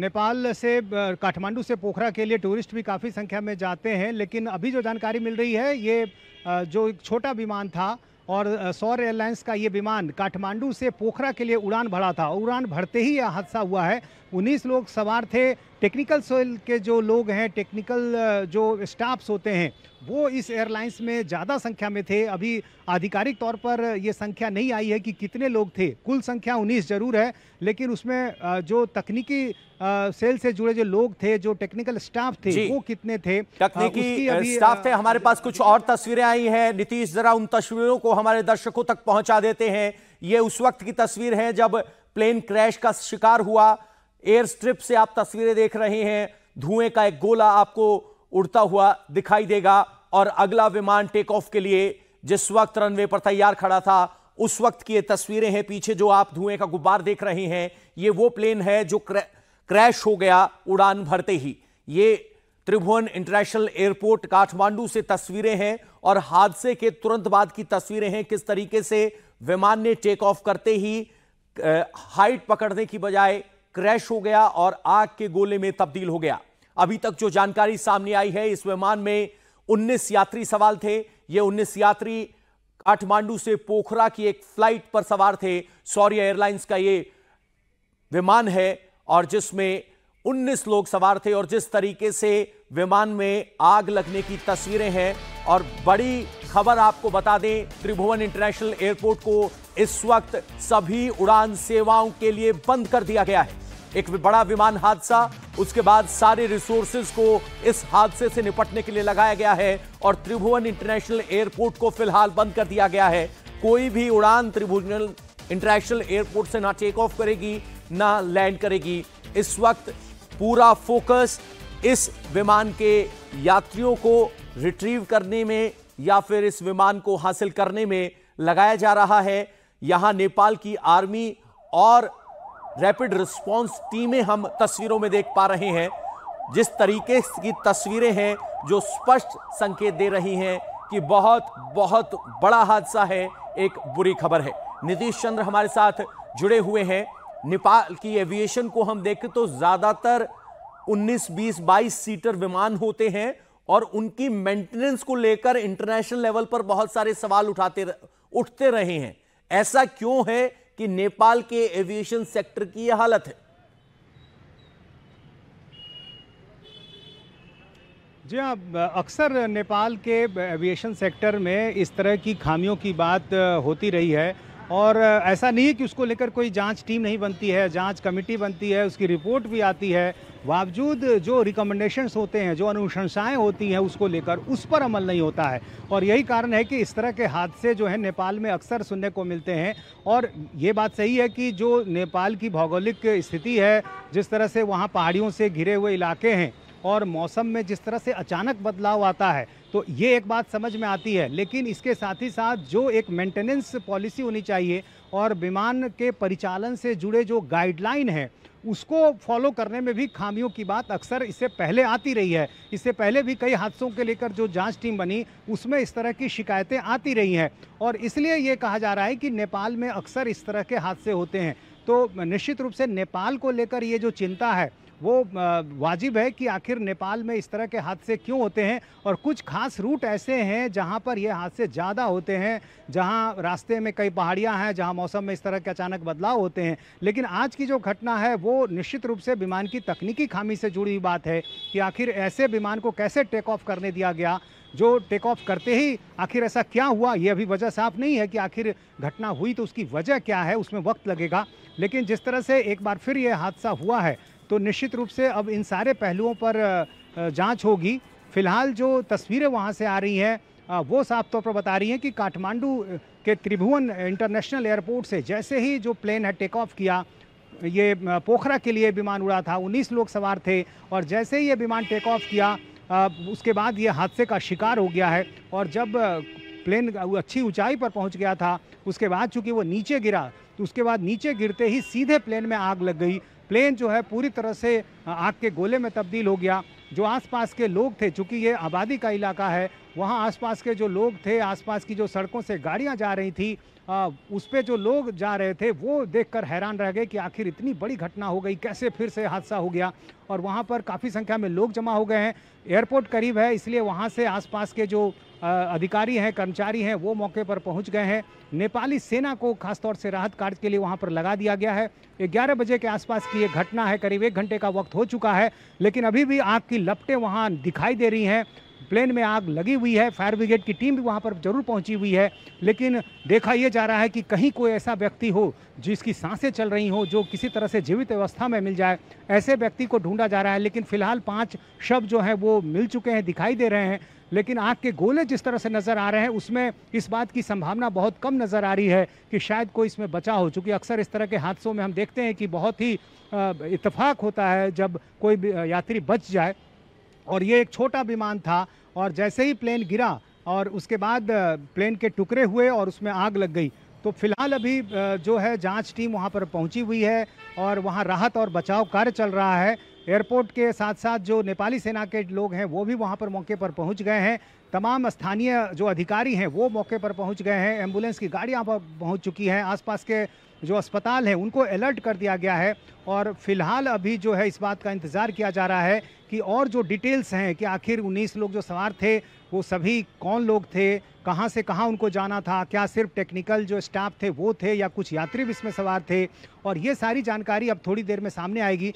नेपाल से काठमांडू से पोखरा के लिए टूरिस्ट भी काफ़ी संख्या में जाते हैं लेकिन अभी जो जानकारी मिल रही है ये जो एक छोटा विमान था और सौर एयरलाइंस का ये विमान काठमांडू से पोखरा के लिए उड़ान भरा था उड़ान भरते ही यह हादसा हुआ है उन्नीस लोग सवार थे टेक्निकल सेल के जो लोग हैं टेक्निकल जो स्टाफ्स होते हैं वो इस एयरलाइंस में ज़्यादा संख्या में थे अभी आधिकारिक तौर पर ये संख्या नहीं आई है कि कितने लोग थे कुल संख्या 19 जरूर है लेकिन उसमें जो तकनीकी सेल से जुड़े जो लोग थे जो टेक्निकल स्टाफ थे वो कितने थे तकनीकी स्टाफ थे हमारे पास कुछ और तस्वीरें आई हैं नीतीश जरा उन तस्वीरों को हमारे दर्शकों तक पहुंचा देते हैं ये उस वक्त की तस्वीर है जब प्लेन क्रैश का शिकार हुआ एयर स्ट्रिप से आप तस्वीरें देख रहे हैं धुएं का एक गोला आपको उड़ता हुआ दिखाई देगा और अगला विमान टेक ऑफ के लिए जिस वक्त रनवे पर तैयार खड़ा था उस वक्त की ये तस्वीरें हैं पीछे जो आप धुएं का गुब्बार देख रहे हैं ये वो प्लेन है जो क्रैश हो गया उड़ान भरते ही ये त्रिभुवन इंटरनेशनल एयरपोर्ट काठमांडू से तस्वीरें हैं और हादसे के तुरंत बाद की तस्वीरें हैं किस तरीके से विमान ने टेक ऑफ करते ही हाइट पकड़ने की बजाय क्रैश हो गया और आग के गोले में तब्दील हो गया अभी तक जो जानकारी सामने आई है इस विमान में उन्नीस यात्री सवाल थे ये उन्नीस यात्री काठमांडू से पोखरा की एक फ्लाइट पर सवार थे सौर्य एयरलाइंस का ये विमान है और जिसमें 19 लोग सवार थे और जिस तरीके से विमान में आग लगने की तस्वीरें हैं और बड़ी खबर आपको बता दें त्रिभुवन इंटरनेशनल एयरपोर्ट को इस वक्त सभी उड़ान सेवाओं के लिए बंद कर दिया गया है एक बड़ा विमान हादसा उसके बाद सारे रिसोर्सेज को इस हादसे से निपटने के लिए लगाया गया है और त्रिभुवन इंटरनेशनल एयरपोर्ट को फिलहाल बंद कर दिया गया है कोई भी उड़ान त्रिभुवन इंटरनेशनल एयरपोर्ट से ना टेक ऑफ करेगी ना लैंड करेगी इस वक्त पूरा फोकस इस विमान के यात्रियों को रिट्रीव करने में या फिर इस विमान को हासिल करने में लगाया जा रहा है यहां नेपाल की आर्मी और रैपिड रिस्पॉन्स टीमें हम तस्वीरों में देख पा रहे हैं जिस तरीके की तस्वीरें हैं जो स्पष्ट संकेत दे रही हैं कि बहुत बहुत बड़ा हादसा है एक बुरी खबर है नीतीश चंद्र हमारे साथ जुड़े हुए हैं नेपाल की एविएशन को हम देखें तो ज़्यादातर 19, 20, 22 सीटर विमान होते हैं और उनकी मेंटेनेंस को लेकर इंटरनेशनल लेवल पर बहुत सारे सवाल उठाते उठते रहे हैं ऐसा क्यों है कि नेपाल के एविएशन सेक्टर की यह हालत है जी हाँ अक्सर नेपाल के एविएशन सेक्टर में इस तरह की खामियों की बात होती रही है और ऐसा नहीं है कि उसको लेकर कोई जांच टीम नहीं बनती है जांच कमेटी बनती है उसकी रिपोर्ट भी आती है बावजूद जो रिकमेंडेशंस होते हैं जो अनुशंसाएं होती हैं उसको लेकर उस पर अमल नहीं होता है और यही कारण है कि इस तरह के हादसे जो हैं नेपाल में अक्सर सुनने को मिलते हैं और ये बात सही है कि जो नेपाल की भौगोलिक स्थिति है जिस तरह से वहाँ पहाड़ियों से घिरे हुए इलाके हैं और मौसम में जिस तरह से अचानक बदलाव आता है तो ये एक बात समझ में आती है लेकिन इसके साथ ही साथ जो एक मेंटेनेंस पॉलिसी होनी चाहिए और विमान के परिचालन से जुड़े जो गाइडलाइन है उसको फॉलो करने में भी खामियों की बात अक्सर इससे पहले आती रही है इससे पहले भी कई हादसों के लेकर जो जांच टीम बनी उसमें इस तरह की शिकायतें आती रही हैं और इसलिए ये कहा जा रहा है कि नेपाल में अक्सर इस तरह के हादसे होते हैं तो निश्चित रूप से नेपाल को लेकर ये जो चिंता है वो वाजिब है कि आखिर नेपाल में इस तरह के हादसे क्यों होते हैं और कुछ खास रूट ऐसे हैं जहाँ पर ये हादसे ज़्यादा होते हैं जहाँ रास्ते में कई पहाड़ियाँ हैं जहाँ मौसम में इस तरह के अचानक बदलाव होते हैं लेकिन आज की जो घटना है वो निश्चित रूप से विमान की तकनीकी खामी से जुड़ी हुई बात है कि आखिर ऐसे विमान को कैसे टेक ऑफ करने दिया गया जो टेक ऑफ करते ही आखिर ऐसा क्या हुआ ये अभी वजह साफ नहीं है कि आखिर घटना हुई तो उसकी वजह क्या है उसमें वक्त लगेगा लेकिन जिस तरह से एक बार फिर ये हादसा हुआ है तो निश्चित रूप से अब इन सारे पहलुओं पर जांच होगी फिलहाल जो तस्वीरें वहाँ से आ रही हैं वो साफ तौर पर बता रही हैं कि काठमांडू के त्रिभुवन इंटरनेशनल एयरपोर्ट से जैसे ही जो प्लेन है टेक ऑफ किया ये पोखरा के लिए विमान उड़ा था 19 लोग सवार थे और जैसे ही ये विमान टेक ऑफ किया उसके बाद ये हादसे का शिकार हो गया है और जब प्लेन अच्छी ऊंचाई पर पहुंच गया था उसके बाद चूंकि वो नीचे गिरा तो उसके बाद नीचे गिरते ही सीधे प्लेन में आग लग गई प्लेन जो है पूरी तरह से आग के गोले में तब्दील हो गया जो आसपास के लोग थे चूँकि ये आबादी का इलाका है वहाँ आसपास के जो लोग थे आसपास की जो सड़कों से गाड़ियाँ जा रही थी उस पर जो लोग जा रहे थे वो देखकर हैरान रह गए कि आखिर इतनी बड़ी घटना हो गई कैसे फिर से हादसा हो गया और वहाँ पर काफ़ी संख्या में लोग जमा हो गए हैं एयरपोर्ट करीब है इसलिए वहाँ से आसपास के जो अधिकारी हैं कर्मचारी हैं वो मौके पर पहुंच गए हैं नेपाली सेना को खासतौर से राहत कार्य के लिए वहां पर लगा दिया गया है ग्यारह बजे के आसपास की ये घटना है करीब एक घंटे का वक्त हो चुका है लेकिन अभी भी आग की लपटें वहाँ दिखाई दे रही हैं प्लेन में आग लगी हुई है फायर ब्रिगेड की टीम भी वहाँ पर जरूर पहुँची हुई है लेकिन देखा यह जा रहा है कि कहीं कोई ऐसा व्यक्ति हो जिसकी सांसें चल रही हो जो किसी तरह से जीवित अवस्था में मिल जाए ऐसे व्यक्ति को ढूंढा जा रहा है लेकिन फिलहाल पाँच शव जो हैं वो मिल चुके हैं दिखाई दे रहे हैं लेकिन आग के गोले जिस तरह से नज़र आ रहे हैं उसमें इस बात की संभावना बहुत कम नज़र आ रही है कि शायद कोई इसमें बचा हो चूँकि अक्सर इस तरह के हादसों में हम देखते हैं कि बहुत ही इतफाक़ होता है जब कोई यात्री बच जाए और ये एक छोटा विमान था और जैसे ही प्लेन गिरा और उसके बाद प्लेन के टुकड़े हुए और उसमें आग लग गई तो फिलहाल अभी जो है जांच टीम वहां पर पहुंची हुई है और वहां राहत और बचाव कार्य चल रहा है एयरपोर्ट के साथ साथ जो नेपाली सेना के लोग हैं वो भी वहां पर मौके पर पहुंच गए हैं तमाम स्थानीय जो अधिकारी हैं वो मौके पर पहुंच गए हैं एम्बुलेंस की गाड़ियां पहुँच चुकी हैं आसपास के जो अस्पताल हैं उनको अलर्ट कर दिया गया है और फिलहाल अभी जो है इस बात का इंतज़ार किया जा रहा है कि और जो डिटेल्स हैं कि आखिर उन्नीस लोग जो सवार थे वो सभी कौन लोग थे कहाँ से कहाँ उनको जाना था क्या सिर्फ टेक्निकल जो स्टाफ थे वो थे या कुछ यात्री भी इसमें सवार थे और ये सारी जानकारी अब थोड़ी देर में सामने आएगी